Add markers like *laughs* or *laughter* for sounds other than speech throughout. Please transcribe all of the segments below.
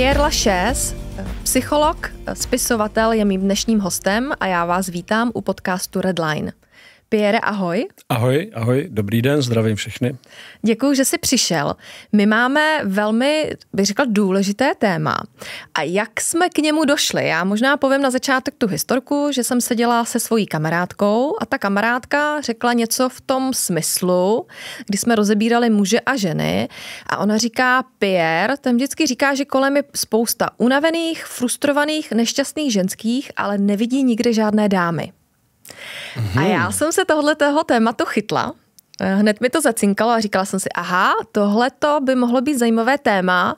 Pierre Lachaise, psycholog, spisovatel je mým dnešním hostem a já vás vítám u podcastu Redline. Pierre, ahoj. Ahoj, ahoj, dobrý den, zdravím všechny. Děkuji, že jsi přišel. My máme velmi, bych řekl, důležité téma. A jak jsme k němu došli? Já možná povím na začátek tu historku, že jsem seděla se svojí kamarádkou a ta kamarádka řekla něco v tom smyslu, kdy jsme rozebírali muže a ženy a ona říká, Pierre, ten vždycky říká, že kolem je spousta unavených, frustrovaných, nešťastných ženských, ale nevidí nikde žádné dámy. Mm-hmm. A já mhm. jsem se tohoto tématu chytla, Eh, hned mi to zacinkalo a říkala jsem si, aha, tohle to by mohlo být zajímavé téma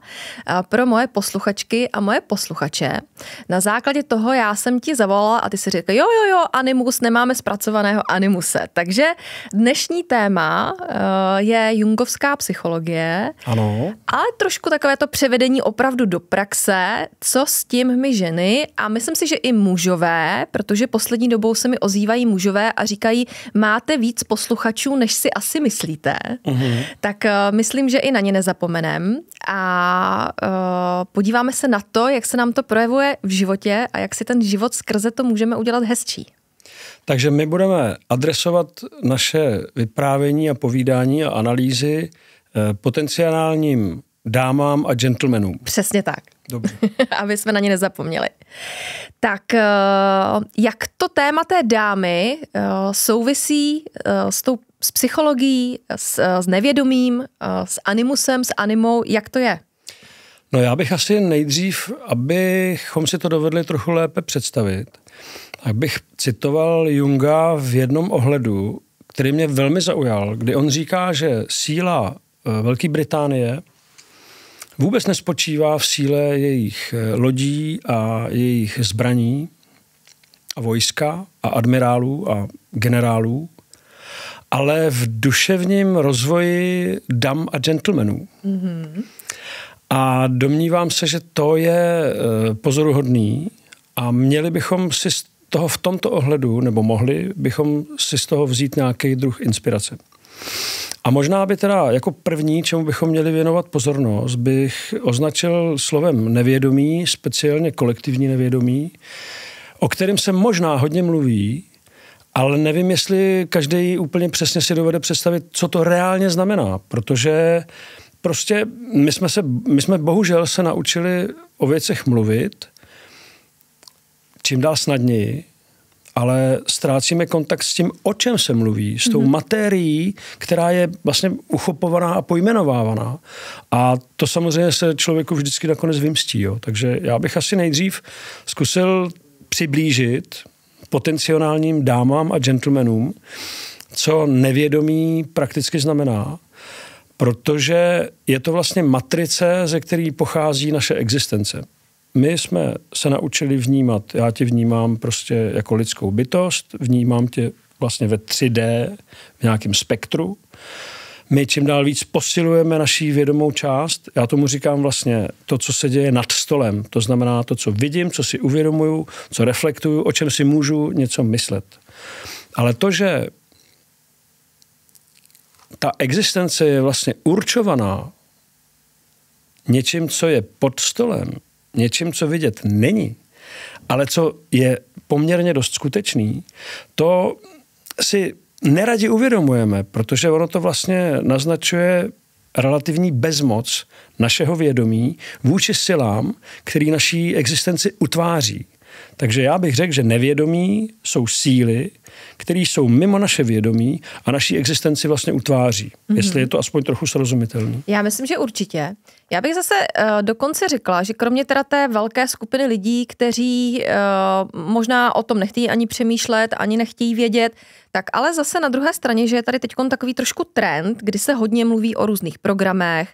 eh, pro moje posluchačky a moje posluchače. Na základě toho já jsem ti zavolala a ty si řekla, jo, jo, jo, animus, nemáme zpracovaného animuse. Takže dnešní téma eh, je jungovská psychologie, ano. ale trošku takové to převedení opravdu do praxe, co s tím my ženy a myslím si, že i mužové, protože poslední dobou se mi ozývají mužové a říkají, máte víc posluchačů, než si asi myslíte, mm-hmm. tak uh, myslím, že i na ně nezapomeneme a uh, podíváme se na to, jak se nám to projevuje v životě a jak si ten život skrze to můžeme udělat hezčí. Takže my budeme adresovat naše vyprávění a povídání a analýzy eh, potenciálním dámám a gentlemanům. Přesně tak. Dobře. *laughs* Aby jsme na ně nezapomněli. Tak eh, jak to téma té dámy eh, souvisí eh, s tou s psychologií, s, s nevědomím, s animusem, s animou, jak to je? No já bych asi nejdřív, abychom si to dovedli trochu lépe představit, tak bych citoval Junga v jednom ohledu, který mě velmi zaujal, kdy on říká, že síla Velké Británie vůbec nespočívá v síle jejich eh, lodí a jejich zbraní a vojska a admirálů a generálů, ale v duševním rozvoji dam a gentlemanů. Mm-hmm. A domnívám se, že to je eh, pozoruhodný a měli bychom si z toho v tomto ohledu, nebo mohli bychom si z toho vzít nějaký druh inspirace. A možná by teda jako první, čemu bychom měli věnovat pozornost, bych označil slovem nevědomí, speciálně kolektivní nevědomí, o kterém se možná hodně mluví, ale nevím, jestli každý úplně přesně si dovede představit, co to reálně znamená, protože prostě my jsme, se, my jsme bohužel se naučili o věcech mluvit čím dál snadněji, ale ztrácíme kontakt s tím, o čem se mluví, s tou mm-hmm. materií, která je vlastně uchopovaná a pojmenovávaná. A to samozřejmě se člověku vždycky nakonec vymstí. Jo. Takže já bych asi nejdřív zkusil přiblížit potenciálním dámám a gentlemanům, co nevědomí prakticky znamená, protože je to vlastně matrice, ze které pochází naše existence my jsme se naučili vnímat, já tě vnímám prostě jako lidskou bytost, vnímám tě vlastně ve 3D, v nějakém spektru. My čím dál víc posilujeme naší vědomou část, já tomu říkám vlastně to, co se děje nad stolem, to znamená to, co vidím, co si uvědomuju, co reflektuju, o čem si můžu něco myslet. Ale to, že ta existence je vlastně určovaná něčím, co je pod stolem, něčím, co vidět není, ale co je poměrně dost skutečný, to si neradi uvědomujeme, protože ono to vlastně naznačuje relativní bezmoc našeho vědomí vůči silám, který naší existenci utváří. Takže já bych řekl, že nevědomí jsou síly, které jsou mimo naše vědomí a naší existenci vlastně utváří. Mm-hmm. Jestli je to aspoň trochu srozumitelné. Já myslím, že určitě. Já bych zase uh, dokonce řekla, že kromě teda té velké skupiny lidí, kteří uh, možná o tom nechtějí ani přemýšlet, ani nechtějí vědět, tak ale zase na druhé straně, že je tady teď takový trošku trend, kdy se hodně mluví o různých programech,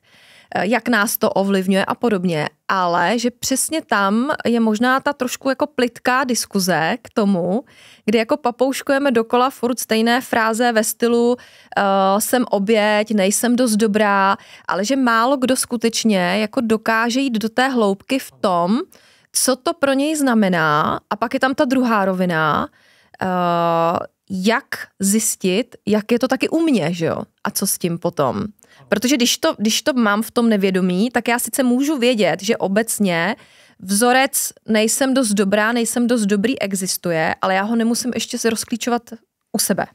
Eh, jak nás to ovlivňuje a podobně, ale že přesně tam je možná ta trošku jako plitká diskuze k tomu, kdy jako papouškujeme dokola furt stejné fráze ve stylu uh, jsem oběť, nejsem dost dobrá, ale že málo kdo skutečně jako dokáže jít do té hloubky v tom, co to pro něj znamená a pak je tam ta druhá rovina, uh, jak zjistit, jak je to taky u mě, že jo? A co s tím potom? Protože když to, když to mám v tom nevědomí, tak já sice můžu vědět, že obecně vzorec nejsem dost dobrá, nejsem dost dobrý existuje, ale já ho nemusím ještě se rozklíčovat u sebe.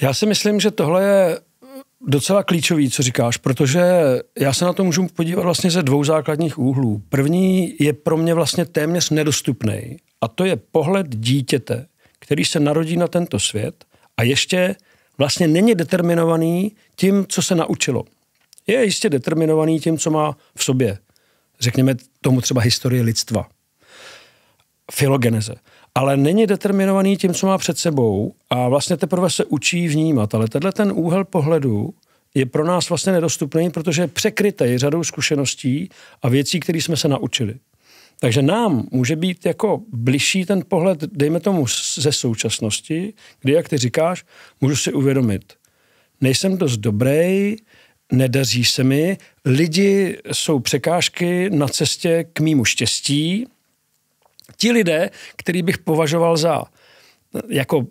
Já si myslím, že tohle je docela klíčový, co říkáš, protože já se na to můžu podívat vlastně ze dvou základních úhlů. První je pro mě vlastně téměř nedostupný a to je pohled dítěte, který se narodí na tento svět a ještě vlastně není determinovaný tím, co se naučilo. Je jistě determinovaný tím, co má v sobě. Řekněme tomu třeba historie lidstva. Filogeneze ale není determinovaný tím, co má před sebou a vlastně teprve se učí vnímat. Ale tenhle ten úhel pohledu je pro nás vlastně nedostupný, protože je překrytý řadou zkušeností a věcí, které jsme se naučili. Takže nám může být jako bližší ten pohled, dejme tomu, ze současnosti, kdy, jak ty říkáš, můžu si uvědomit, nejsem dost dobrý, nedaří se mi, lidi jsou překážky na cestě k mýmu štěstí. Ti lidé, který bych považoval za jako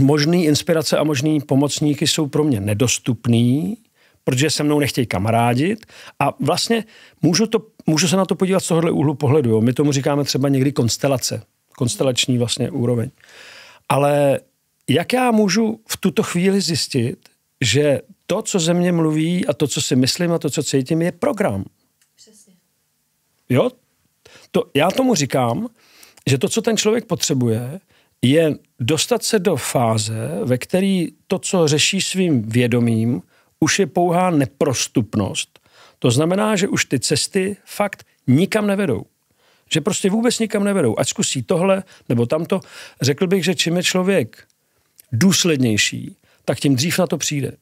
možný inspirace a možný pomocníky, jsou pro mě nedostupný protože se mnou nechtějí kamarádit a vlastně můžu, to, můžu se na to podívat z tohohle úhlu pohledu. Jo. My tomu říkáme třeba někdy konstelace, konstelační vlastně úroveň. Ale jak já můžu v tuto chvíli zjistit, že to, co ze mě mluví a to, co si myslím a to, co cítím, je program. Přesně. Jo? To, já tomu říkám, že to, co ten člověk potřebuje, je dostat se do fáze, ve které to, co řeší svým vědomím, už je pouhá neprostupnost. To znamená, že už ty cesty fakt nikam nevedou. Že prostě vůbec nikam nevedou. Ať zkusí tohle nebo tamto. Řekl bych, že čím je člověk důslednější, tak tím dřív na to přijde.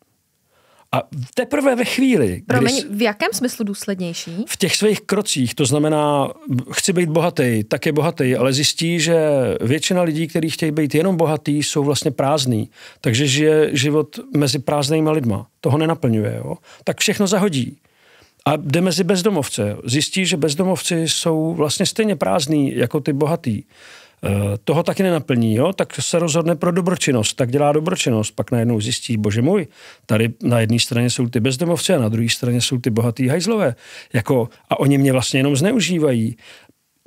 A teprve ve chvíli... Promiň, když v jakém smyslu důslednější? V těch svých krocích, to znamená, chci být bohatý, tak je bohatý, ale zjistí, že většina lidí, kteří chtějí být jenom bohatý, jsou vlastně prázdní. Takže žije život mezi prázdnýma lidma. Toho nenaplňuje, jo? Tak všechno zahodí. A jde mezi bezdomovce. Zjistí, že bezdomovci jsou vlastně stejně prázdní jako ty bohatý. Eh, toho taky nenaplní, jo? tak se rozhodne pro dobročinnost, tak dělá dobročinnost, pak najednou zjistí, bože můj, tady na jedné straně jsou ty bezdomovci a na druhé straně jsou ty bohatý hajzlové, jako, a oni mě vlastně jenom zneužívají.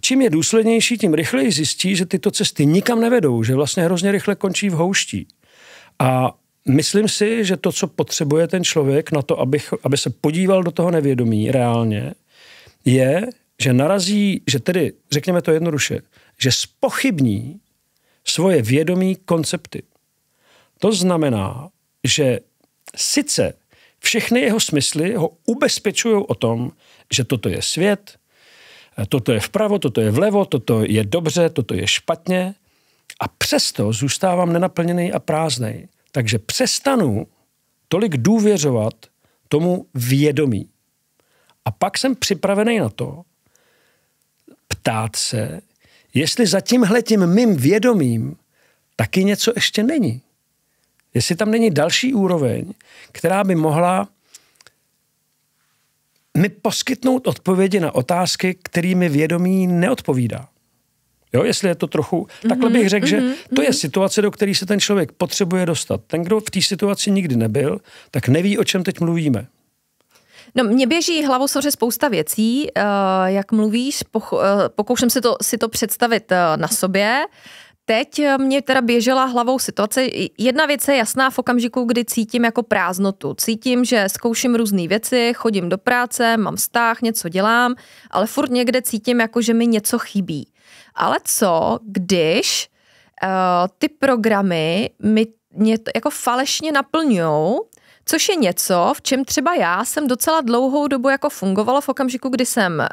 Čím je důslednější, tím rychleji zjistí, že tyto cesty nikam nevedou, že vlastně hrozně rychle končí v houští. A myslím si, že to, co potřebuje ten člověk na to, aby, aby se podíval do toho nevědomí reálně, je, že narazí, že tedy, řekněme to jednoduše, že spochybní svoje vědomí koncepty. To znamená, že sice všechny jeho smysly ho ubezpečují o tom, že toto je svět, toto je vpravo, toto je vlevo, toto je dobře, toto je špatně a přesto zůstávám nenaplněný a prázdný. Takže přestanu tolik důvěřovat tomu vědomí. A pak jsem připravený na to ptát se, jestli za tímhletím mým vědomím taky něco ještě není. Jestli tam není další úroveň, která by mohla mi poskytnout odpovědi na otázky, kterými vědomí neodpovídá. Jo, jestli je to trochu, mm-hmm, takhle bych řekl, mm-hmm, že mhm, to je mhm. situace, do které se ten člověk potřebuje dostat. Ten, kdo v té situaci nikdy nebyl, tak neví, o čem teď mluvíme. No, mě běží hlavou samozřejmě spousta věcí. Eh, jak mluvíš, eh, pokouším si to, si to představit eh, na sobě. Teď mě teda běžela hlavou situace. Jedna věc je jasná v okamžiku, kdy cítím jako prázdnotu. Cítím, že zkouším různé věci, chodím do práce, mám vztah, něco dělám, ale furt někde cítím, jako že mi něco chybí. Ale co, když uh, ty programy mi mě to jako falešně naplňují což je něco, v čem třeba já jsem docela dlouhou dobu jako fungovala v okamžiku, kdy jsem uh,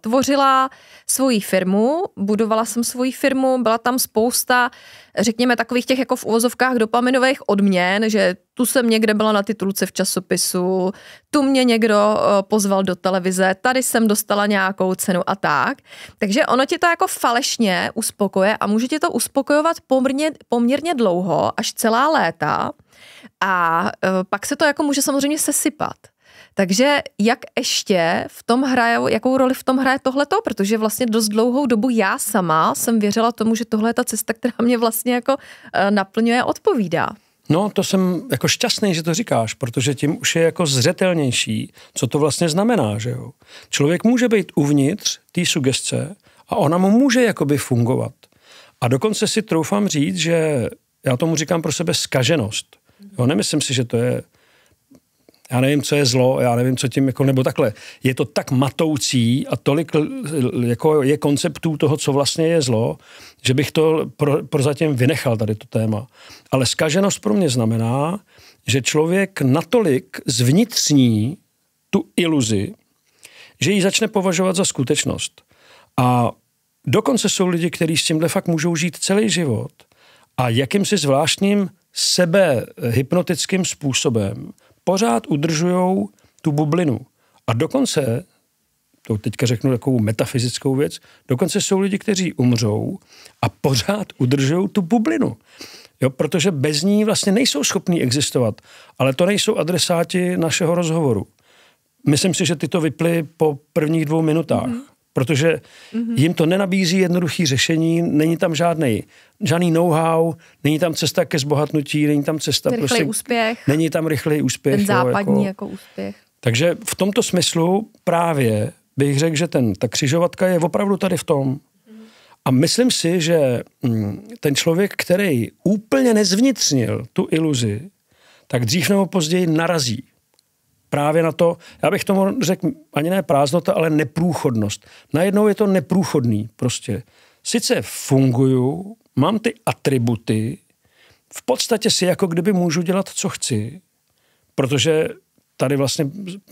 tvořila svoji firmu, budovala jsem svoji firmu, byla tam spousta, řekněme, takových těch jako v uvozovkách dopaminových odměn, že tu jsem někde byla na titulce v časopisu, tu mě někdo uh, pozval do televize, tady jsem dostala nějakou cenu a tak. Takže ono tě to jako falešně uspokoje a může tě to uspokojovat poměrně, poměrně dlouho, až celá léta. A e, pak se to jako může samozřejmě sesypat. Takže jak ještě v tom hraje, jakou roli v tom hraje tohleto, protože vlastně dost dlouhou dobu já sama jsem věřila tomu, že tohle je ta cesta, která mě vlastně jako e, naplňuje odpovídá. No, to jsem jako šťastný, že to říkáš, protože tím už je jako zřetelnější, co to vlastně znamená, že jo. Člověk může být uvnitř té sugestce a ona mu může jakoby fungovat. A dokonce si troufám říct, že já tomu říkám pro sebe skaženost – Jo, nemyslím si, že to je já nevím, co je zlo, já nevím, co tím, jako, nebo takhle. Je to tak matoucí a tolik jako je konceptů toho, co vlastně je zlo, že bych to pro, prozatím vynechal tady to téma. Ale skaženost pro mě znamená, že člověk natolik zvnitřní tu iluzi, že ji začne považovat za skutečnost. A dokonce jsou lidi, kteří s tímhle fakt můžou žít celý život a jakýmsi zvláštním sebe hypnotickým způsobem pořád udržují tu bublinu. A dokonce, to teďka řeknu takovou metafyzickou věc, dokonce jsou lidi, kteří umřou a pořád udržují tu bublinu. Jo, protože bez ní vlastně nejsou schopní existovat. Ale to nejsou adresáti našeho rozhovoru. Myslím si, že ty to vyply po prvních dvou minutách. Mm-hmm protože mm-hmm. jim to nenabízí jednoduché řešení, není tam žádný, žádný know-how, není tam cesta ke zbohatnutí, není tam cesta rychlej prostě... úspěch. Není tam rychlý úspěch. Ten západní jo, jako, jako úspěch. Takže v tomto smyslu právě bych řekl, že ten, ta křižovatka je opravdu tady v tom. A myslím si, že mm, ten člověk, který úplně nezvnitřnil tu iluzi, tak dřív nebo později narazí právě na to, já bych tomu řekl ani ne prázdnota, ale neprůchodnost. Najednou je to neprůchodný prostě. Sice funguju, mám ty atributy, v podstatě si jako kdyby můžu dělat, co chci, protože tady vlastně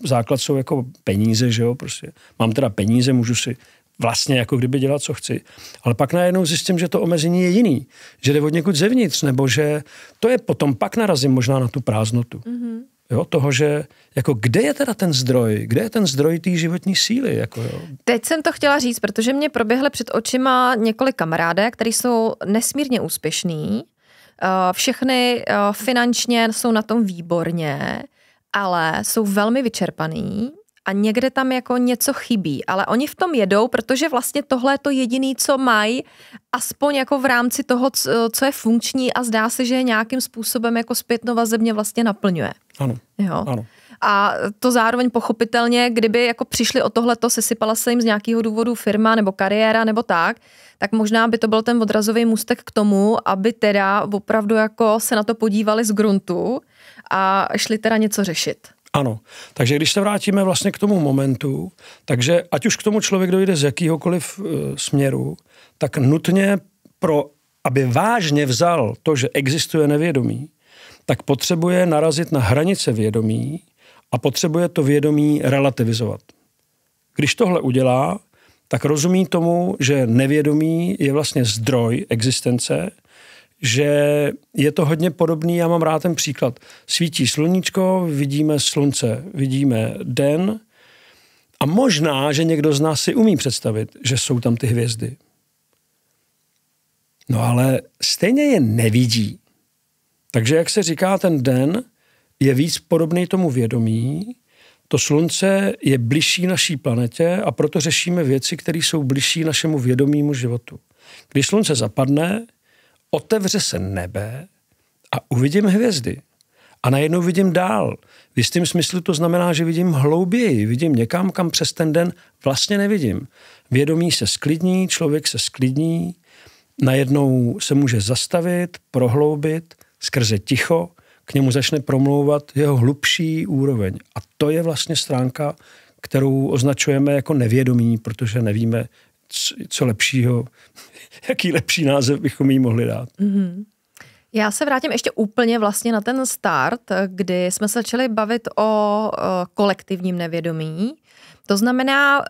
základ jsou jako peníze, že jo, prostě. Mám teda peníze, můžu si vlastně jako kdyby dělat, co chci. Ale pak najednou zjistím, že to omezení je jiný, že jde od někud zevnitř, nebo že to je potom, pak narazím možná na tu prázdnotu. Mm-hmm. Jo, toho, že jako kde je teda ten zdroj, kde je ten zdroj té životní síly? Jako, jo? Teď jsem to chtěla říct, protože mě proběhly před očima několik kamaráde, kteří jsou nesmírně úspěšní, eh, všechny eh, finančně jsou na tom výborně, ale jsou velmi vyčerpaný, a někde tam jako něco chybí, ale oni v tom jedou, protože vlastně tohle je to jediný, co mají, aspoň jako v rámci toho, co je funkční a zdá se, že je nějakým způsobem jako zpětnova země vlastně naplňuje. Ano, jo? ano. A to zároveň pochopitelně, kdyby jako přišli o tohleto, sesypala se jim z nějakého důvodu firma nebo kariéra nebo tak, tak možná by to byl ten odrazový můstek k tomu, aby teda opravdu jako se na to podívali z gruntu a šli teda něco řešit. Ano. Takže když se vrátíme vlastně k tomu momentu, takže ať už k tomu člověk dojde z jakýhokoliv e, směru, tak nutně pro, aby vážně vzal to, že existuje nevědomí, tak potřebuje narazit na hranice vědomí a potřebuje to vědomí relativizovat. Když tohle udělá, tak rozumí tomu, že nevědomí je vlastně zdroj existence že je to hodně podobný, já mám rád ten příklad. Svítí sluníčko, vidíme slunce, vidíme den a možná, že někdo z nás si umí představit, že jsou tam ty hvězdy. No ale stejně je nevidí. Takže jak se říká, ten den je víc podobný tomu vědomí, to slunce je bližší naší planetě a proto řešíme věci, které jsou bližší našemu vědomímu životu. Když slunce zapadne, otevře se nebe a uvidím hvězdy. A najednou vidím dál. V jistém smyslu to znamená, že vidím hlouběji, vidím někam, kam přes ten den vlastně nevidím. Vědomí se sklidní, člověk se sklidní, najednou se může zastavit, prohloubit skrze ticho, k němu začne promlouvat jeho hlubší úroveň. A to je vlastně stránka, kterou označujeme jako nevědomí, protože nevíme, co lepšího, *laughs* jaký lepší název bychom jí mohli dát. Mm-hmm. Já se vrátím ještě úplně vlastně na ten start, kdy jsme se začali bavit o kolektivním nevědomí. To znamená,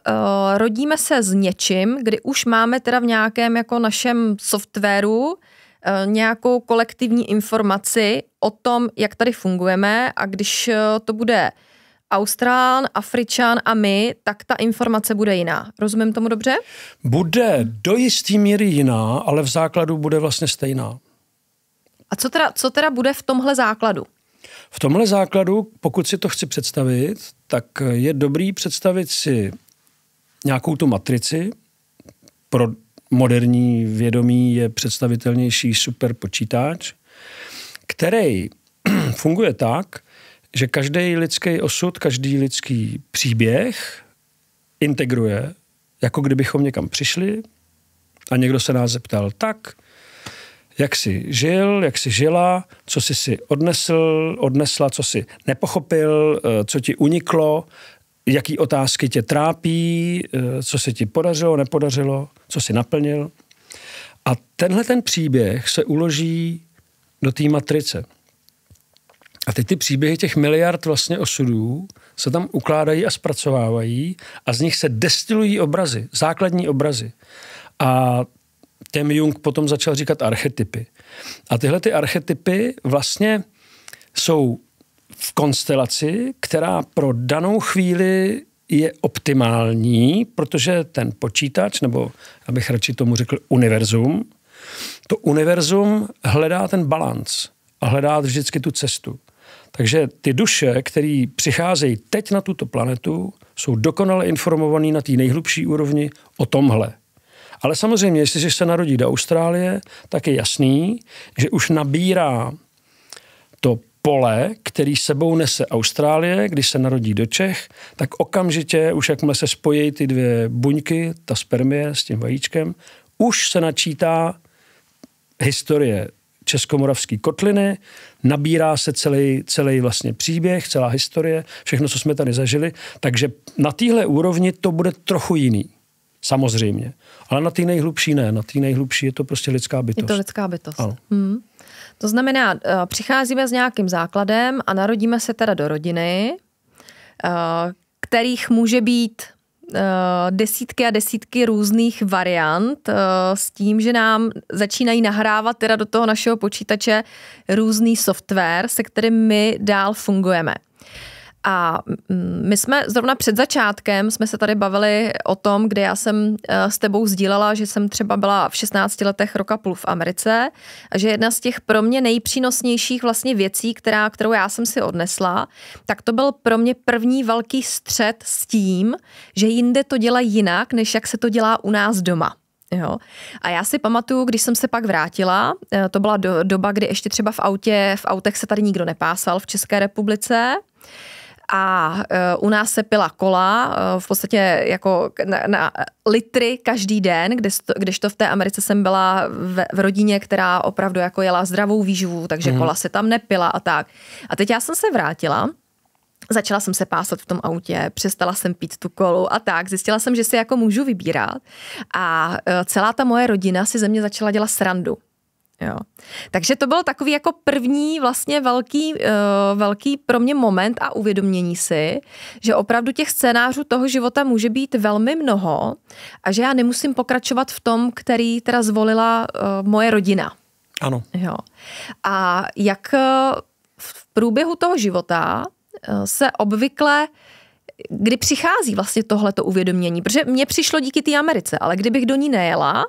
rodíme se s něčím, kdy už máme teda v nějakém jako našem softwaru nějakou kolektivní informaci o tom, jak tady fungujeme a když to bude Austrán, Afričan a my, tak ta informace bude jiná. Rozumím tomu dobře? Bude do jistý míry jiná, ale v základu bude vlastně stejná. A co teda, co teda bude v tomhle základu? V tomhle základu, pokud si to chci představit, tak je dobrý představit si nějakou tu matrici. Pro moderní vědomí je představitelnější superpočítač, který *clears throat* funguje tak, že každý lidský osud, každý lidský příběh integruje, jako kdybychom někam přišli a někdo se nás zeptal, tak, jak jsi žil, jak jsi žila, co jsi si odnesl, odnesla, co jsi nepochopil, eh, co ti uniklo, jaký otázky tě trápí, eh, co se ti podařilo, nepodařilo, co jsi naplnil. A tenhle ten příběh se uloží do té matrice. A teď ty příběhy těch miliard vlastně osudů se tam ukládají a zpracovávají a z nich se destilují obrazy, základní obrazy. A těm Jung potom začal říkat archetypy. A tyhle ty archetypy vlastně jsou v konstelaci, která pro danou chvíli je optimální, protože ten počítač, nebo abych radši tomu řekl univerzum, to univerzum hledá ten balans a hledá vždycky tu cestu. Takže ty duše, které přicházejí teď na tuto planetu, jsou dokonale informovaný na té nejhlubší úrovni o tomhle. Ale samozřejmě, jestliže se narodí do Austrálie, tak je jasný, že už nabírá to pole, který sebou nese Austrálie, když se narodí do Čech, tak okamžitě, už jakmile se spojí ty dvě buňky, ta spermie s tím vajíčkem, už se načítá historie Českomoravské kotliny, nabírá se celý, celý vlastně příběh, celá historie, všechno, co jsme tady zažili, takže na téhle úrovni to bude trochu jiný. Samozřejmě. Ale na té nejhlubší ne. Na té nejhlubší je to prostě lidská bytost. Je to lidská bytost. Ano. Hmm. To znamená, eh, přicházíme s nějakým základem a narodíme se teda do rodiny, eh, kterých může být Eh, desítky a desítky různých variant eh, s tím, že nám začínají nahrávat teda do toho našeho počítače různý software, se kterým my dál fungujeme. A mm, my jsme zrovna před začátkem jsme se tady bavili o tom, kde já jsem eh, s tebou sdílela, že jsem třeba byla v 16 letech roka půl v Americe a že jedna z těch pro mě nejpřínosnějších vlastně věcí, která, kterou já jsem si odnesla, tak to byl pro mě první velký střed s tím, že jinde to dělají jinak, než jak se to dělá u nás doma. Jo. A já si pamatuju, když jsem se pak vrátila, eh, to byla do, doba, kdy ještě třeba v autě, v autech se tady nikdo nepásal v České republice, a e, u nás se pila kola e, v podstatě jako na, na litry každý den, když to, když to v té Americe jsem byla v, v rodině, která opravdu jako jela zdravou výživu, takže mm. kola se tam nepila a tak. A teď já jsem se vrátila Začala jsem se pásat v tom autě, přestala jsem pít tu kolu a tak. Zjistila jsem, že si jako můžu vybírat. A e, celá ta moje rodina si ze mě začala dělat srandu. Jo. Takže to byl takový jako první vlastně velký, uh, velký pro mě moment a uvědomění si, že opravdu těch scénářů toho života může být velmi mnoho a že já nemusím pokračovat v tom, který teda zvolila uh, moje rodina. Ano. Jo. A jak eh, v průběhu toho života se obvykle kdy přichází vlastně tohleto uvědomění, protože mně přišlo díky té Americe, ale kdybych do ní nejela,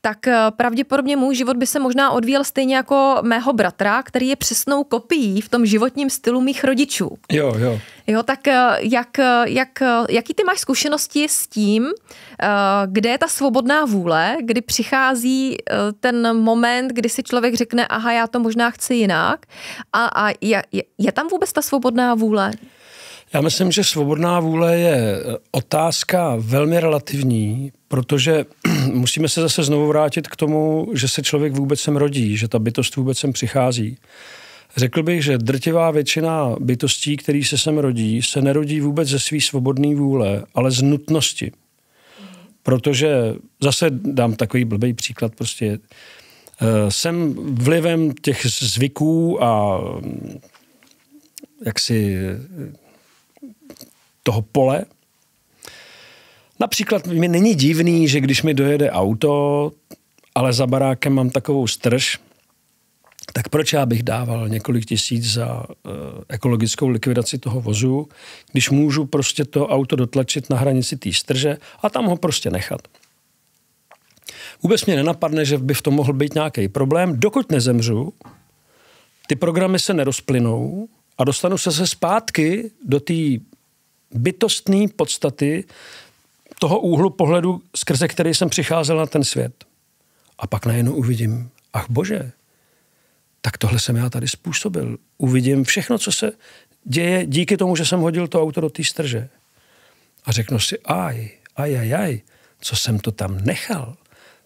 tak eh, pravděpodobně můj život by se možná odvíjel stejně jako mého bratra, který je přesnou kopií v tom životním stylu mých rodičů. Jo, jo. Jo, tak eh, jak, eh, jak, jaký ty máš zkušenosti s tím, kde je ta svobodná vůle, kdy přichází ten moment, kdy si člověk řekne, aha, já to možná chci jinak a, a je, je tam vůbec ta svobodná vůle? Já myslím, že svobodná vůle je e, otázka velmi relativní, protože *clears throat* musíme se zase znovu vrátit k tomu, že se člověk vůbec sem rodí, že ta bytost vůbec sem přichází. Řekl bych, že drtivá většina bytostí, který se sem rodí, se nerodí vůbec ze své svobodné vůle, ale z nutnosti. Protože, zase dám takový blbý příklad, prostě jsem e, vlivem těch zvyků a mm, jaksi toho pole. Například mi není divný, že když mi dojede auto, ale za barákem mám takovou strž, tak proč já bych dával několik tisíc za uh, ekologickou likvidaci toho vozu, když můžu prostě to auto dotlačit na hranici té strže a tam ho prostě nechat. Vůbec mě nenapadne, že by v tom mohl být nějaký problém. Dokud nezemřu, ty programy se nerozplynou a dostanu se, zpátky do té bytostné podstaty toho úhlu pohledu, skrze který jsem přicházel na ten svět. A pak najednou uvidím, ach bože, tak tohle jsem já tady způsobil. Uvidím všechno, co se děje díky tomu, že jsem hodil to auto do té strže. A řeknu si, aj, aj, aj, aj, co jsem to tam nechal.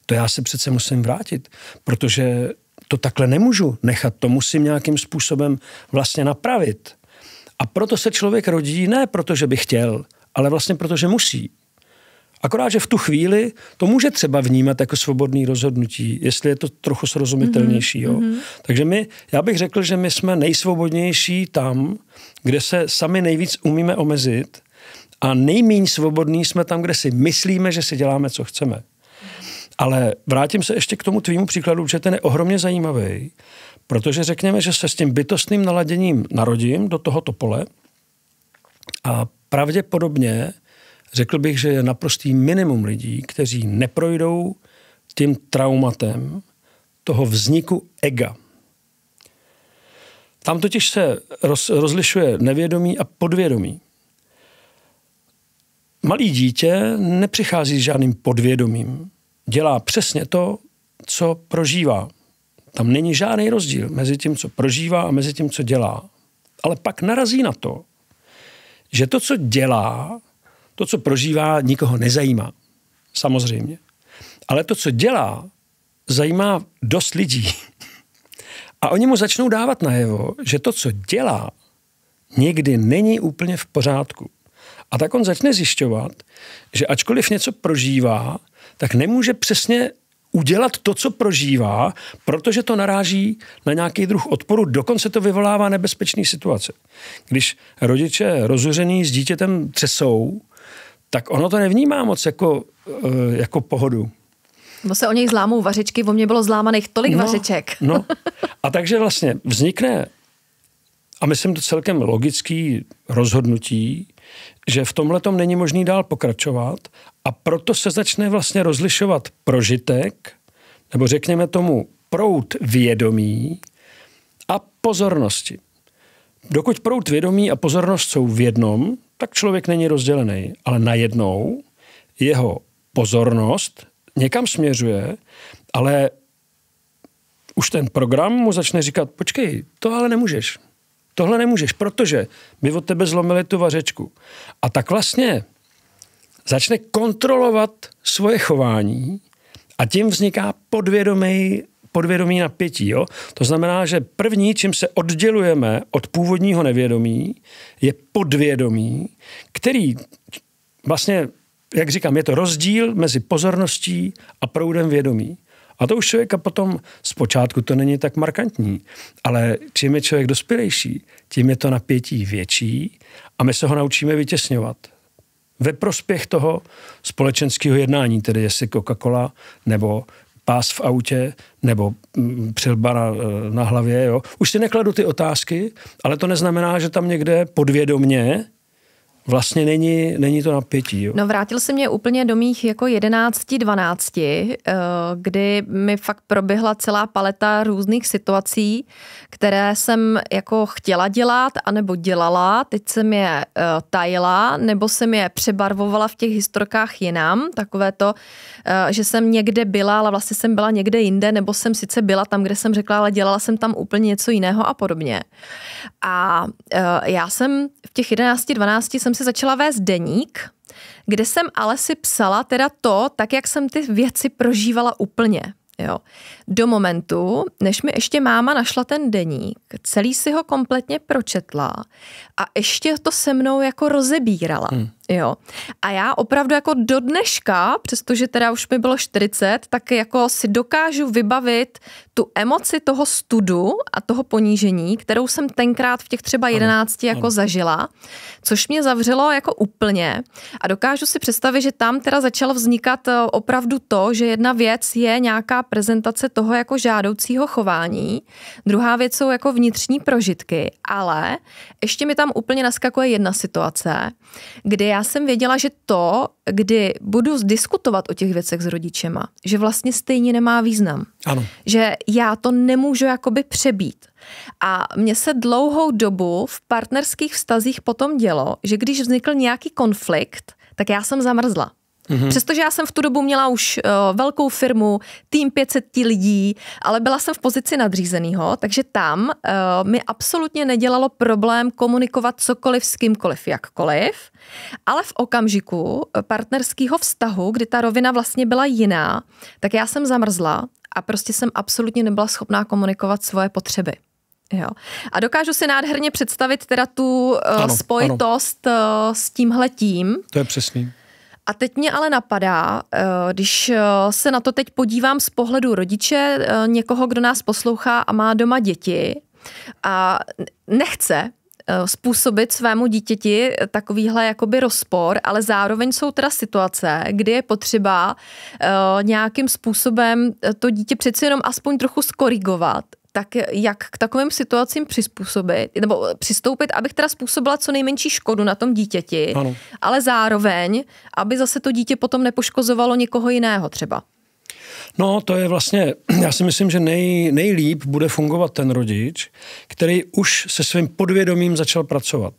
To já se přece musím vrátit, protože to takhle nemůžu nechat, to musím nějakým způsobem vlastně napravit. A proto se člověk rodí ne proto, že by chtěl, ale vlastně proto, že musí. Akorát, že v tu chvíli to může třeba vnímat jako svobodný rozhodnutí, jestli je to trochu srozumitelnější. Mm-hmm. Takže my, já bych řekl, že my jsme nejsvobodnější tam, kde se sami nejvíc umíme omezit a nejméně svobodní jsme tam, kde si myslíme, že si děláme, co chceme. Ale vrátím se ještě k tomu tvýmu příkladu, že ten je ohromně zajímavý, Protože řekněme, že se s tím bytostným naladěním narodím do tohoto pole a pravděpodobně řekl bych, že je naprostý minimum lidí, kteří neprojdou tím traumatem toho vzniku ega. Tam totiž se roz, rozlišuje nevědomí a podvědomí. Malý dítě nepřichází s žádným podvědomím. Dělá přesně to, co prožívá. Tam není žádný rozdíl mezi tím, co prožívá a mezi tím, co dělá. Ale pak narazí na to, že to, co dělá, to, co prožívá, nikoho nezajímá. Samozřejmě. Ale to, co dělá, zajímá dost lidí. *laughs* A oni mu začnou dávat najevo, že to, co dělá, někdy není úplně v pořádku. A tak on začne zjišťovat, že ačkoliv něco prožívá, tak nemůže přesně udělat to, co prožívá, protože to naráží na nějaký druh odporu, dokonce to vyvolává nebezpečný situace. Když rodiče rozuřený s dítětem třesou, tak ono to nevnímá moc jako, eh, jako pohodu. No se o něj zlámou vařečky, o mě bylo zlámaných tolik no, vařeček. No. *laughs* A takže vlastně vznikne, a myslím to celkem logický rozhodnutí, že v tomhle tom není možný dál pokračovat a proto se začne vlastně rozlišovat prožitek, nebo řekněme tomu prout vědomí a pozornosti. Dokud prout vědomí a pozornost jsou v jednom, tak člověk není rozdělený, ale najednou jeho pozornost někam směřuje, ale už ten program mu začne říkat, počkej, to ale nemůžeš. Tohle nemůžeš, protože my od tebe zlomili tu vařečku. A tak vlastně začne kontrolovat svoje chování a tím vzniká podvědomý podvědomí napětí. Jo? To znamená, že první, čím se oddělujeme od původního nevědomí, je podvědomí, který vlastně, jak říkám, je to rozdíl mezi pozorností a proudem vědomí. A to už člověka potom zpočátku to není tak markantní, ale čím je člověk dospělejší, tím je to napětí větší a my se ho naučíme vytěsňovat ve prospěch toho společenského jednání, tedy jestli Coca-Cola nebo pás v autě nebo mm, přilba na, eh, na hlavě. Jo. Už si nekladu ty otázky, ale to neznamená, že tam někde podvědomně vlastně není, není to napětí. Jo. No vrátil se mě úplně do mých jako 11, 12, eh, kdy mi fakt proběhla celá paleta různých situací, které jsem jako chtěla dělat, anebo dělala, teď jsem je eh, tajila, nebo jsem je přebarvovala v těch historkách jinam, takové to, eh, že jsem někde byla, ale vlastně jsem byla někde jinde, nebo jsem sice byla tam, kde jsem řekla, ale dělala jsem tam úplně něco jiného a podobně. A já jsem v těch 11, 12 jsem jsem si začala vést deník, kde jsem ale si psala teda to, tak jak jsem ty věci prožívala úplně. Jo. Do momentu, než mi ještě máma našla ten deník, celý si ho kompletně pročetla a ještě to se mnou jako rozebírala. Hmm. Jo. A já opravdu jako do dneška, přestože teda už mi bylo 40, tak jako si dokážu vybavit tu emoci toho studu a toho ponížení, kterou jsem tenkrát v těch třeba 11 ano. jako ano. zažila, což mě zavřelo jako úplně. A dokážu si představit, že tam teda začalo vznikat eh, opravdu to, že jedna věc je nějaká prezentace toho jako žádoucího chování, druhá věc jsou jako vnitřní prožitky, ale ještě mi tam úplně naskakuje jedna situace, kdy já jsem věděla, že to, kdy budu diskutovat o těch věcech s rodičema, že vlastně stejně nemá význam. Ano. Že já to nemůžu jakoby přebít. A mně se dlouhou dobu v partnerských vztazích potom dělo, že když vznikl nějaký konflikt, tak já jsem zamrzla. Mm-hmm. Přestože já jsem v tu dobu měla už uh, velkou firmu, tým 500 lidí, ale byla jsem v pozici nadřízeného, takže tam uh, mi absolutně nedělalo problém komunikovat cokoliv s kýmkoliv, jakkoliv, ale v okamžiku eh, partnerského vztahu, kdy ta rovina vlastně byla jiná, tak já jsem zamrzla a prostě jsem absolutně nebyla schopná komunikovat svoje potřeby. Jo. A dokážu si nádherně představit teda tu uh, ano, spojitost ano. Uh, s tímhletím. To je přesný. A teď mě ale napadá, eh, když eh, se na to teď podívám z pohledu rodiče, eh, někoho, kdo nás poslouchá a má doma děti a nechce způsobit svému dítěti takovýhle jakoby rozpor, ale zároveň jsou teda situace, kdy je potřeba nějakým způsobem to dítě přeci jenom aspoň trochu skorigovat, tak jak k takovým situacím přizpůsobit, nebo přistoupit, abych teda způsobila co nejmenší škodu na tom dítěti, ano. ale zároveň, aby zase to dítě potom nepoškozovalo někoho jiného třeba. No, to je vlastně, *clears throat* já si myslím, že nej, nejlíp bude fungovat ten rodič, který už se svým podvědomím začal pracovat.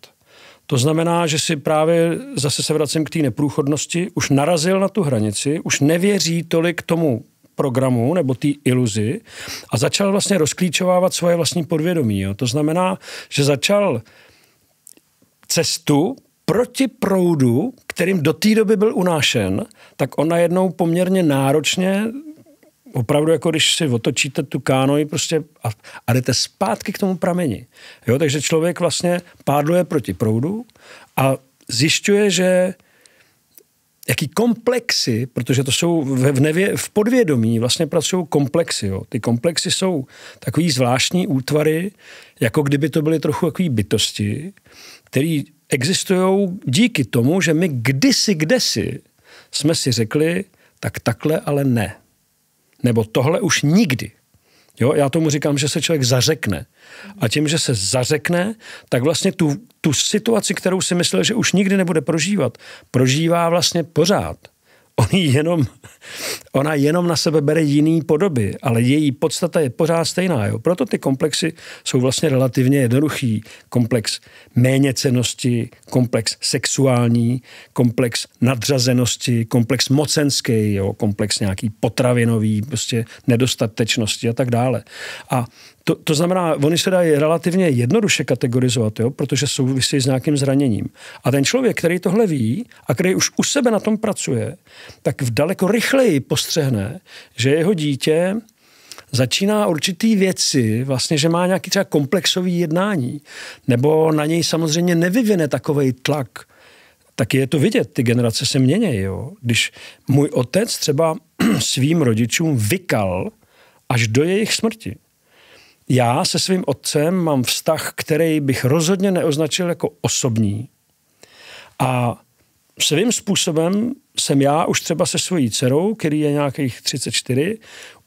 To znamená, že si právě zase se vracím k té neprůchodnosti, už narazil na tu hranici, už nevěří tolik tomu programu nebo té iluzi a začal vlastně rozklíčovávat svoje vlastní podvědomí. Jo. To znamená, že začal cestu proti proudu, kterým do té doby byl unášen, tak on najednou poměrně náročně opravdu jako když si otočíte tu kánoj prostě a, a jdete zpátky k tomu prameni. Jo, takže člověk vlastně pádluje proti proudu a zjišťuje, že jaký komplexy, protože to jsou v, v, nevě, v podvědomí vlastně pracují komplexy. Jo. Ty komplexy jsou takový zvláštní útvary, jako kdyby to byly trochu takový bytosti, které existují díky tomu, že my kdysi, kdesi jsme si řekli, tak takhle ale ne. Nebo tohle už nikdy. Jo, já tomu říkám, že se člověk zařekne. A tím, že se zařekne, tak vlastně tu, tu situaci, kterou si myslel, že už nikdy nebude prožívat, prožívá vlastně pořád on jenom, ona jenom na sebe bere jiný podoby, ale její podstata je pořád stejná. Jo? Proto ty komplexy jsou vlastně relativně jednoduchý. Komplex méněcenosti, komplex sexuální, komplex nadřazenosti, komplex mocenský, jo? komplex nějaký potravinový, prostě nedostatečnosti a tak dále. A to, to znamená, oni se dají relativně jednoduše kategorizovat, jo, protože souvisí s nějakým zraněním. A ten člověk, který tohle ví a který už u sebe na tom pracuje, tak v daleko rychleji postřehne, že jeho dítě začíná určitý věci, vlastně, že má nějaký třeba komplexový jednání, nebo na něj samozřejmě nevyvine takový tlak, tak je to vidět, ty generace se mění. Jo? Když můj otec třeba *clears throat* svým rodičům vykal až do jejich smrti já se svým otcem mám vztah, který bych rozhodně neoznačil jako osobní. A svým způsobem jsem já už třeba se svojí dcerou, který je nějakých 34,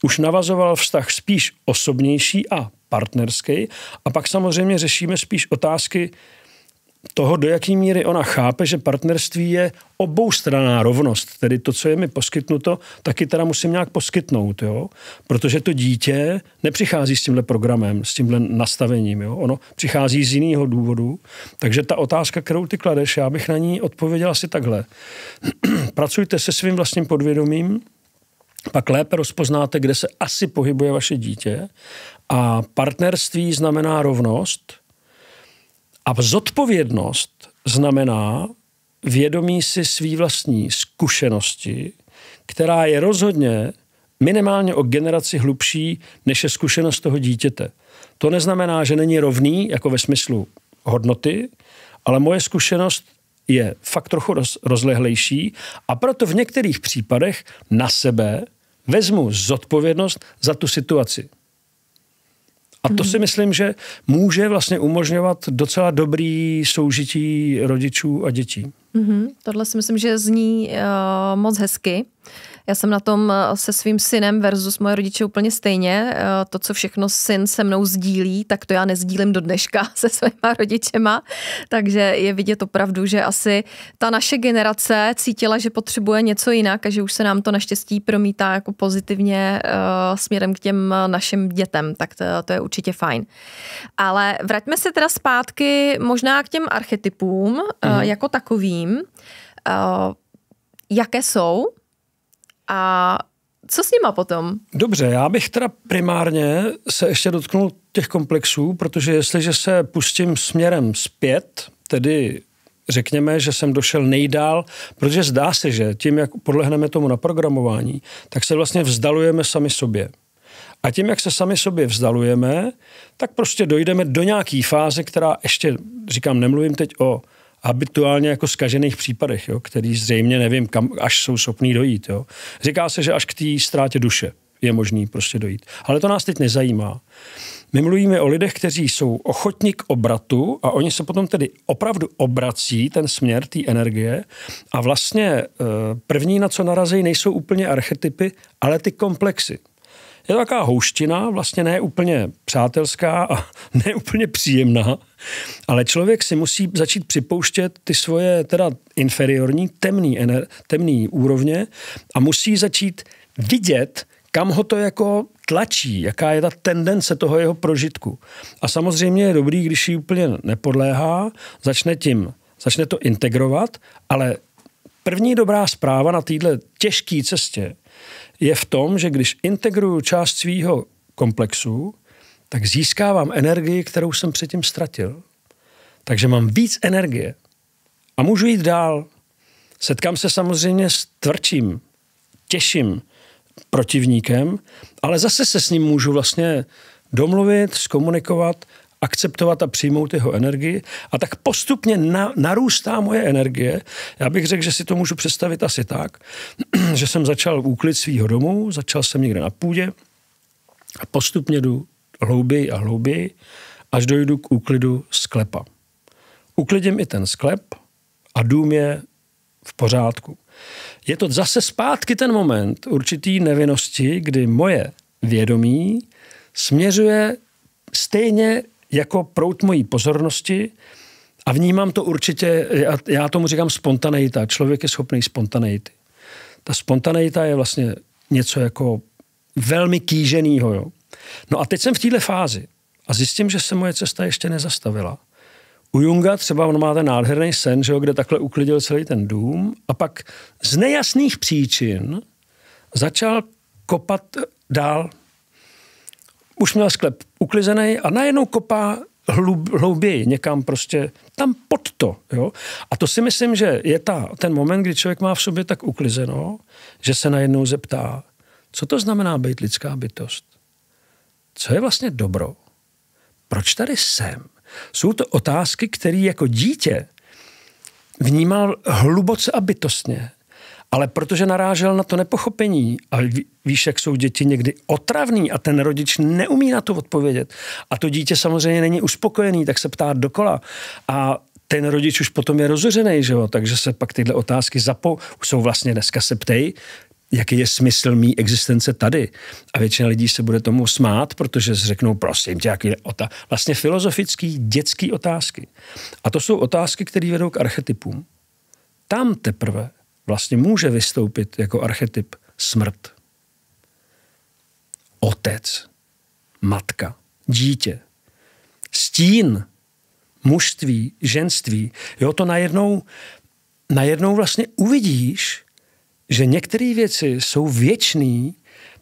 už navazoval vztah spíš osobnější a partnerský. A pak samozřejmě řešíme spíš otázky toho, do jaké míry ona chápe, že partnerství je oboustraná rovnost, tedy to, co je mi poskytnuto, taky teda musím nějak poskytnout, jo? protože to dítě nepřichází s tímhle programem, s tímhle nastavením, jo? ono přichází z jiného důvodu, takže ta otázka, kterou ty kladeš, já bych na ní odpověděl asi takhle. *clears throat* Pracujte se svým vlastním podvědomím, pak lépe rozpoznáte, kde se asi pohybuje vaše dítě a partnerství znamená rovnost, a zodpovědnost znamená vědomí si svý vlastní zkušenosti, která je rozhodně minimálně o generaci hlubší, než je zkušenost toho dítěte. To neznamená, že není rovný, jako ve smyslu hodnoty, ale moje zkušenost je fakt trochu roz, rozlehlejší a proto v některých případech na sebe vezmu zodpovědnost za tu situaci. A to mhm. si myslím, že může vlastně umožňovat docela dobrý soužití rodičů a dětí. Mm-hmm. Tohle si myslím, že zní uh, moc hezky. Já jsem na tom eh, se svým synem versus moje rodiče úplně stejně. Eh, to, co všechno syn se mnou sdílí, tak to já nezdílím do dneška *laughs* se svýma rodičema. Takže je vidět opravdu, že asi ta naše generace cítila, že potřebuje něco jinak a že už se nám to naštěstí promítá jako pozitivně eh, směrem k těm našim dětem. Tak to, to je určitě fajn. Ale vraťme se teda zpátky možná k těm archetypům mhm. jako takovým. Jaké jsou? A co s nima potom? Dobře, já bych teda primárně se ještě dotknul těch komplexů, protože jestliže se pustím směrem zpět, tedy řekněme, že jsem došel nejdál, protože zdá se, že tím, jak podlehneme tomu naprogramování, tak se vlastně vzdalujeme sami sobě. A tím, jak se sami sobě vzdalujeme, tak prostě dojdeme do nějaké fáze, která ještě, říkám, nemluvím teď o habituálně jako skažených případech, jo, který zřejmě nevím, kam až jsou schopní dojít. Jo. Říká se, že až k té ztrátě duše je možný prostě dojít. Ale to nás teď nezajímá. My mluvíme o lidech, kteří jsou ochotní k obratu a oni se potom tedy opravdu obrací ten směr té energie a vlastně eh, první, na co narazí, nejsou úplně archetypy, ale ty komplexy je to taková houština, vlastně ne úplně přátelská a *laughs* ne úplně příjemná, ale člověk si musí začít připouštět ty svoje teda inferiorní, temný, ener, temný úrovně a musí začít vidět, kam ho to jako tlačí, jaká je ta tendence toho jeho prožitku. A samozřejmě je dobrý, když ji úplně nepodléhá, začne tím, začne to integrovat, ale první dobrá zpráva na této těžké cestě je v tom, že když integruju část svého komplexu, tak získávám energii, kterou jsem předtím ztratil. Takže mám víc energie a můžu jít dál. Setkám se samozřejmě s tvrdším, těžším protivníkem, ale zase se s ním můžu vlastně domluvit, zkomunikovat akceptovat a přijmout jeho energii. A tak postupně na, narůstá moje energie. Já bych řekl, že si to můžu představit asi tak, *clears throat* že jsem začal úklid svého domu, začal jsem někde na půdě a postupně jdu hlouběji a hlouběji, až dojdu k úklidu sklepa. Uklidím i ten sklep a dům je v pořádku. Je to zase zpátky ten moment určitý nevinnosti, kdy moje vědomí směřuje stejně jako prout mojí pozornosti a vnímám to určitě, já, já tomu říkám spontaneita. Člověk je schopný spontaneity. Ta spontaneita je vlastně něco jako velmi kýženýho. Jo. No a teď jsem v této fázi a zjistím, že se moje cesta ještě nezastavila. U Junga třeba on má ten nádherný sen, že jo, kde takhle uklidil celý ten dům a pak z nejasných příčin začal kopat dál už měl sklep uklizený a najednou kopá hlub, hlouběji, někam prostě tam pod to. Jo? A to si myslím, že je ta, ten moment, kdy člověk má v sobě tak uklizeno, že se najednou zeptá, co to znamená být lidská bytost? Co je vlastně dobro? Proč tady jsem? Jsou to otázky, které jako dítě vnímal hluboce a bytostně. Ale protože narážel na to nepochopení a víš, jak jsou děti někdy otravný a ten rodič neumí na to odpovědět a to dítě samozřejmě není uspokojený, tak se ptá dokola a ten rodič už potom je rozuřený, že jo? takže se pak tyhle otázky zapo... Už jsou vlastně dneska se ptej, jaký je smysl mý existence tady. A většina lidí se bude tomu smát, protože řeknou, prosím tě, jaký je ota... Vlastně filozofický, dětský otázky. A to jsou otázky, které vedou k archetypům. Tam teprve vlastně může vystoupit jako archetyp smrt. Otec, matka, dítě, stín, mužství, ženství. Jo, to najednou, najednou vlastně uvidíš, že některé věci jsou věčný,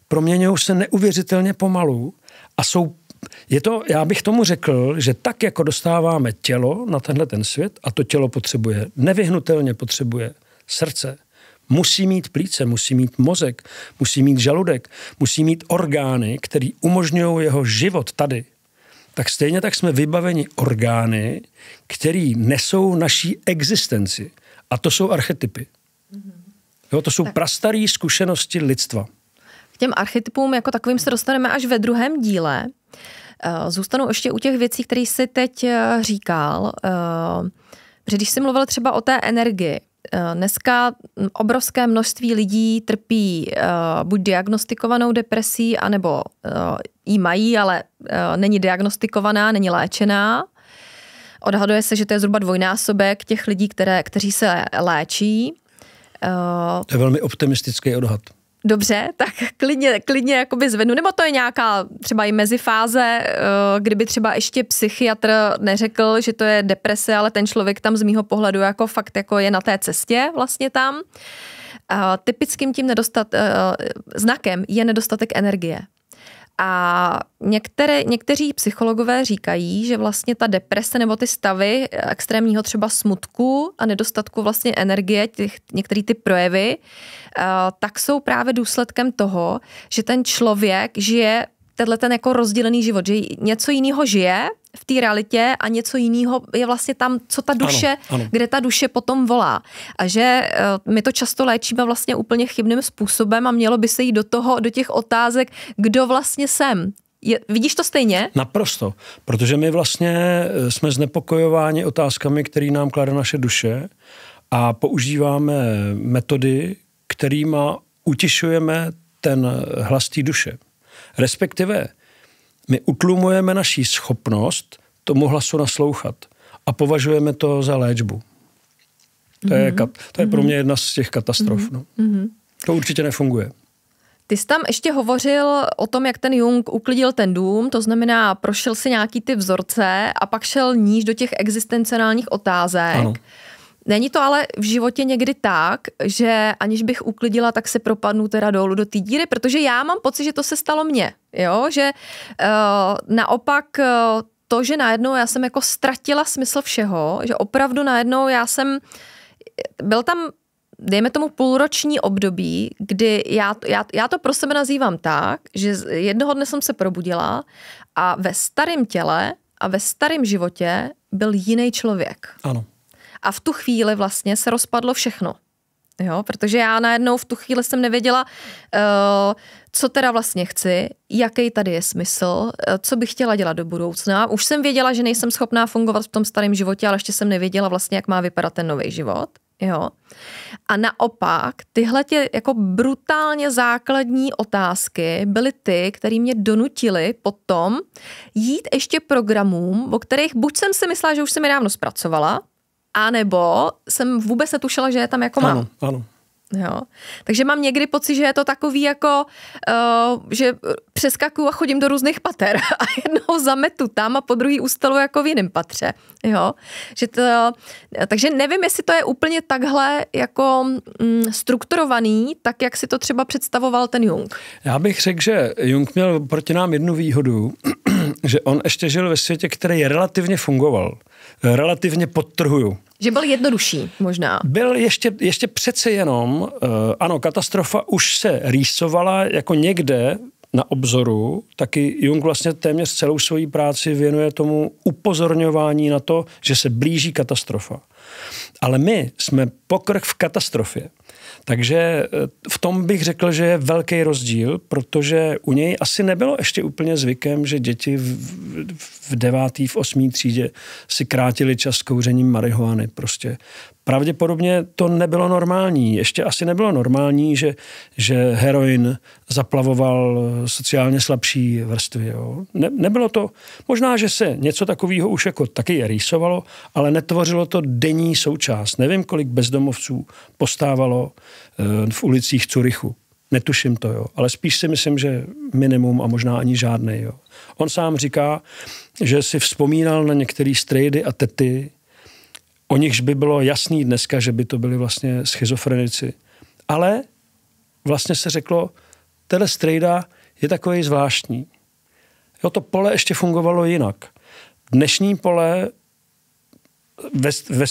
proměňují se neuvěřitelně pomalu a jsou je to, já bych tomu řekl, že tak, jako dostáváme tělo na tenhle ten svět, a to tělo potřebuje, nevyhnutelně potřebuje srdce, musí mít plíce, musí mít mozek, musí mít žaludek, musí mít orgány, které umožňují jeho život tady. Tak stejně tak jsme vybaveni orgány, které nesou naší existenci. A to jsou archetypy. Mhm. Jo, to jsou tak. prastaré zkušenosti lidstva. K těm archetypům jako takovým se dostaneme až ve druhém díle. Eh, Zůstanu ještě u těch věcí, které jsi teď eh, říkal. Eh, protože když jsi mluvil třeba o té energii, Eh, dneska obrovské množství lidí trpí eh, buď diagnostikovanou depresí, anebo eh, ji mají, ale není diagnostikovaná, není léčená. Odhaduje se, že to je zhruba dvojnásobek těch lidí, které, kteří se léčí. To je velmi optimistický odhad dobře, tak klidně, klidně jakoby zvednu. Nebo to je nějaká třeba i mezifáze, eh, kdyby třeba ještě psychiatr neřekl, že to je deprese, ale ten člověk tam z mýho pohledu jako fakt jako je na té cestě vlastně tam. Eh, typickým tím nedostat, eh, znakem je nedostatek energie. A některé, někteří psychologové říkají, že vlastně ta deprese nebo ty stavy extrémního třeba smutku a nedostatku vlastně energie, těch, některý ty projevy, eh, tak jsou právě důsledkem toho, že ten člověk žije tenhle ten jako rozdělený život, že něco jiného žije v té realitě a něco jiného je vlastně tam, co ta duše, ano, ano. kde ta duše potom volá. A že eh, my to často léčíme vlastně úplně chybným způsobem a mělo by se jít do toho, do těch otázek, kdo vlastně jsem, je, vidíš to stejně? Naprosto, protože my vlastně eh, jsme znepokojováni otázkami, které nám klade naše duše a používáme metody, kterými utišujeme ten eh, hlas té duše. Respektive my utlumujeme naší schopnost tomu hlasu naslouchat a považujeme to za léčbu. To, mm-hmm. je, mhm. kat, to je pro mhm. mě jedna z těch katastrof. Mm-hmm. No. Mhm. To určitě nefunguje. Ty jsi tam ještě hovořil o tom, jak ten Jung uklidil ten dům, to znamená, prošel si nějaký ty vzorce a pak šel níž do těch existenciálních otázek. Ano. Není to ale v životě někdy tak, že aniž bych uklidila, tak se propadnu teda dolů do té díry, protože já mám pocit, že to se stalo mně, jo, že uh, naopak uh, to, že najednou já jsem jako ztratila smysl všeho, že opravdu najednou já jsem, byl tam dejme tomu půlroční období, kdy já, já, já to pro sebe nazývám tak, že jednoho dne jsem se probudila a ve starém těle a ve starém životě byl jiný člověk. Ano. A v tu chvíli vlastně se rozpadlo všechno. Jo, protože já najednou v tu chvíli jsem nevěděla, eh, co teda vlastně chci, jaký tady je smysl, eh, co bych chtěla dělat do budoucna. Už jsem věděla, že nejsem schopná fungovat v tom starém životě, ale ještě jsem nevěděla vlastně, jak má vypadat ten nový život. Jo. A naopak, tyhle tě jako brutálně základní otázky byly ty, které mě donutily potom jít ještě programům, o kterých buď jsem si myslela, že už jsem je dávno zpracovala, a nebo jsem vůbec netušila, že je tam jako mám. Ano, Jo. Takže mám někdy pocit, že je to takový jako, uh, že přeskakuju a chodím do různých pater *laughs* a jednoho zametu tam a po druhý ústalu jako v jiném patře. Jo. Že to, takže nevím, jestli to je úplně takhle jako mm, strukturovaný, tak jak si to třeba představoval ten Jung. Já bych řekl, že Jung měl proti nám jednu výhodu, *clears throat* že on ještě žil ve světě, který relativně fungoval relativně podtrhuju. Že byl jednodušší možná. Byl ještě, ještě přece jenom, eh, ano, katastrofa už se rýsovala jako někde na obzoru, taky Jung vlastně téměř celou svoji práci věnuje tomu upozorňování na to, že se blíží katastrofa. Ale my jsme pokrk v katastrofě. Takže eh, v tom bych řekl, že je velký rozdíl, protože u něj asi nebylo ještě úplně zvykem, že děti v, v devátý, v osmý třídě si krátili čas s kouřením marihuany. Prostě pravděpodobně to nebylo normální. Ještě asi nebylo normální, že, že heroin zaplavoval sociálně slabší vrstvy. Jo. Ne, nebylo to, možná, že se něco takového už jako taky je rýsovalo, ale netvořilo to denní součást. Nevím, kolik bezdomovců postávalo eh, v ulicích Curychu. Netuším to, jo. Ale spíš si myslím, že minimum a možná ani žádný, jo. On sám říká, že si vzpomínal na některé strejdy a tety, o nichž by bylo jasný dneska, že by to byli vlastně schizofrenici. Ale vlastně se řeklo, tele strejda je takový zvláštní. Jo, to pole ještě fungovalo jinak. Dnešní pole ve, ve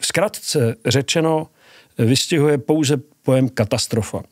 zkratce řečeno vystihuje pouze pojem katastrofa.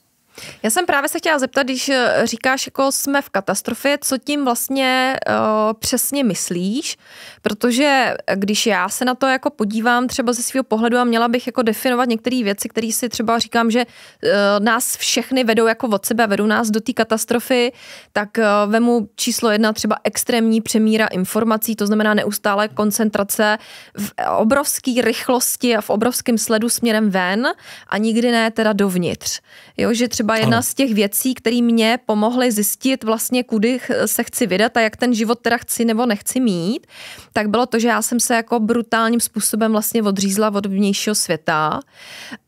Já jsem právě se chtěla zeptat, když eh, říkáš, jako jsme v katastrofě, co tím vlastně uh, přesně myslíš, protože eh, když já se na to jako podívám třeba ze svého pohledu a měla bych jako definovat některé věci, které si třeba říkám, že uh, nás všechny vedou jako od sebe, vedou nás do té katastrofy, tak uh, vemu číslo jedna třeba extrémní přemíra informací, to znamená neustále koncentrace v obrovské rychlosti a v obrovském sledu směrem ven a nikdy ne teda dovnitř. Jo, že třeba třeba jedna ano. z těch věcí, které mě pomohly zjistit vlastně, kudy se chci vydat a jak ten život teda chci nebo nechci mít, tak bylo to, že já jsem se jako brutálním způsobem vlastně odřízla od vnějšího světa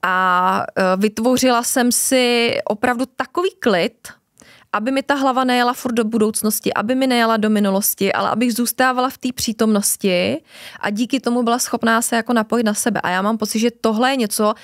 a e, vytvořila jsem si opravdu takový klid aby mi ta hlava nejela furt do budoucnosti, aby mi nejela do minulosti, ale abych zůstávala v té přítomnosti a díky tomu byla schopná se jako napojit na sebe. A já mám pocit, že tohle je něco,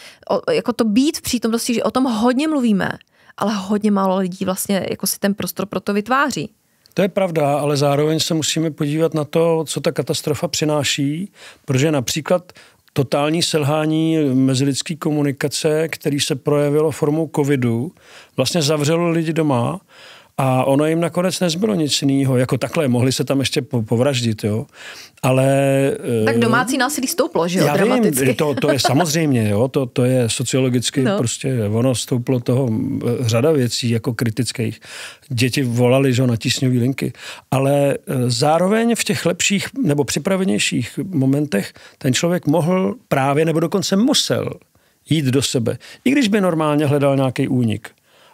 jako to být v přítomnosti, že o tom hodně mluvíme, ale hodně málo lidí vlastně jako si ten prostor pro to vytváří. To je pravda, ale zároveň se musíme podívat na to, co ta katastrofa přináší, protože například totální selhání mezilidské komunikace, který se projevilo formou covidu, vlastně zavřelo lidi doma a ono jim nakonec nezbylo nic jiného. Jako takhle, mohli se tam ještě povraždit, jo. Ale... Eh, tak domácí násilí stouplo, že jo, já dramaticky. Vím, to, to je samozřejmě, jo, to, to je sociologicky no. prostě, ono stouplo toho eh, řada věcí jako kritických. Děti volali, že na tísňové linky. Ale eh, zároveň v těch lepších nebo připravenějších momentech ten člověk mohl právě nebo dokonce musel jít do sebe, i když by normálně hledal nějaký únik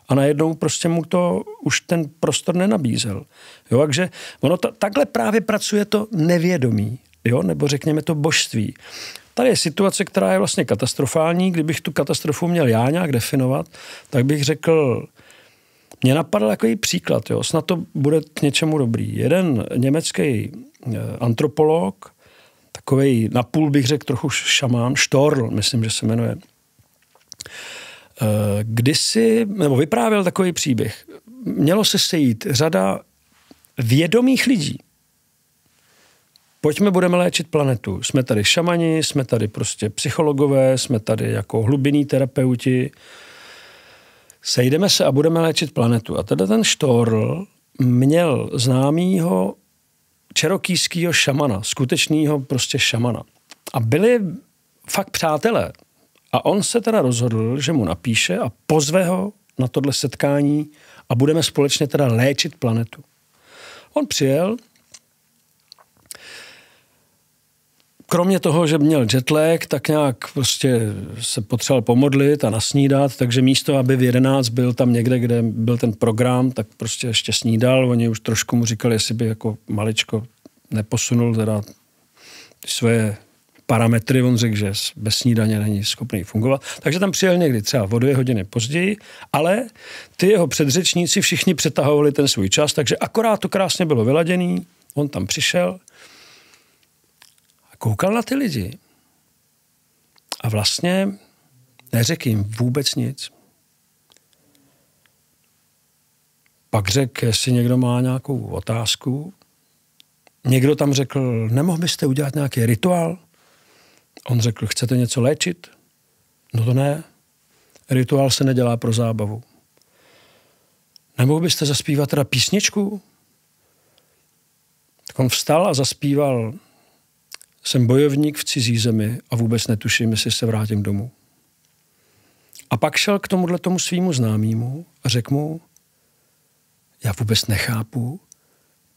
a najednou prostě mu to už ten prostor nenabízel. Jo, takže ono to, takhle právě pracuje to nevědomí, jo, nebo řekněme to božství. Tady je situace, která je vlastně katastrofální. Kdybych tu katastrofu měl já nějak definovat, tak bych řekl, mě napadl takový příklad, jo, snad to bude k něčemu dobrý. Jeden německý eh, antropolog, takový napůl bych řekl trochu šamán, Štorl, myslím, že se jmenuje, Eh, kdysi, nebo vyprávěl takový příběh. Mělo se sejít řada vědomých lidí. Pojďme, budeme léčit planetu. Jsme tady šamani, jsme tady prostě psychologové, jsme tady jako hlubinní terapeuti. Sejdeme se a budeme léčit planetu. A teda ten Štorl měl známýho čerokýského šamana, skutečného prostě šamana. A byli fakt přátelé. A on se teda rozhodl, že mu napíše a pozve ho na tohle setkání a budeme společně teda léčit planetu. On přijel, kromě toho, že měl jetlag, tak nějak prostě se potřeboval pomodlit a nasnídat, takže místo, aby v 11 byl tam někde, kde byl ten program, tak prostě ještě snídal. Oni už trošku mu říkali, jestli by jako maličko neposunul teda ty svoje parametry, on řekl, že bez snídaně není schopný fungovat. Takže tam přijel někdy třeba o dvě hodiny později, ale ty jeho předřečníci všichni přetahovali ten svůj čas, takže akorát to krásně bylo vyladěný, on tam přišel a koukal na ty lidi. A vlastně neřekl jim vůbec nic. Pak řekl, jestli někdo má nějakou otázku. Někdo tam řekl, nemohl byste udělat nějaký rituál? On řekl, chcete něco léčit? No to ne. Rituál se nedělá pro zábavu. Nemohl byste zaspívat teda písničku? Tak on vstal a zaspíval jsem bojovník v cizí zemi a vůbec netuším, jestli se vrátím domů. A pak šel k tomuhle tomu svýmu známému a řekl mu, já vůbec nechápu,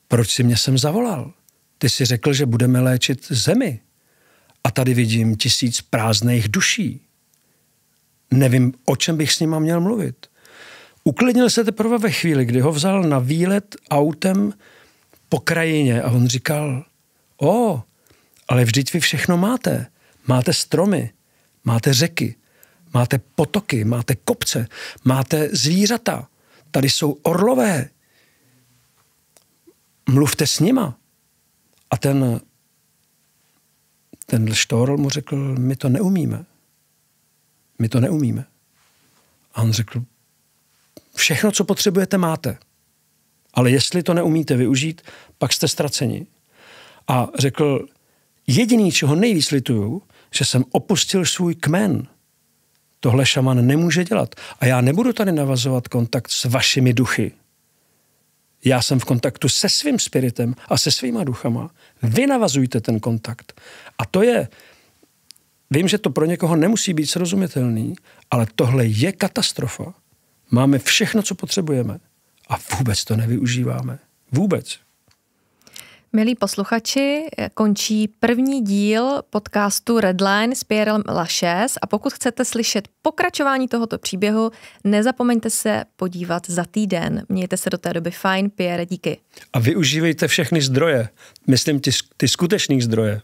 proč si mě sem zavolal. Ty si řekl, že budeme léčit zemi. A tady vidím tisíc prázdných duší. Nevím, o čem bych s nima měl mluvit. Uklidnil se teprve ve chvíli, kdy ho vzal na výlet autem po krajině a on říkal, o, ale vždyť vy všechno máte. Máte stromy, máte řeky, máte potoky, máte kopce, máte zvířata. Tady jsou orlové. Mluvte s nima. A ten ten Štorl mu řekl, my to neumíme. My to neumíme. A on řekl, všechno, co potřebujete, máte. Ale jestli to neumíte využít, pak jste ztraceni. A řekl, jediný, čeho nejvíc lituju, že jsem opustil svůj kmen. Tohle šaman nemůže dělat. A já nebudu tady navazovat kontakt s vašimi duchy já jsem v kontaktu se svým spiritem a se svýma duchama. Vy navazujte ten kontakt. A to je, vím, že to pro někoho nemusí být srozumitelný, ale tohle je katastrofa. Máme všechno, co potřebujeme a vůbec to nevyužíváme. Vůbec. Milí posluchači, eh, končí první díl podcastu Redline s Pierrem Lachaise a pokud chcete slyšet pokračování tohoto příběhu, nezapomeňte se podívat za týden. Mějte se do té doby fajn, Pierre, díky. A využívejte všechny zdroje, myslím ty, ty skutečný zdroje,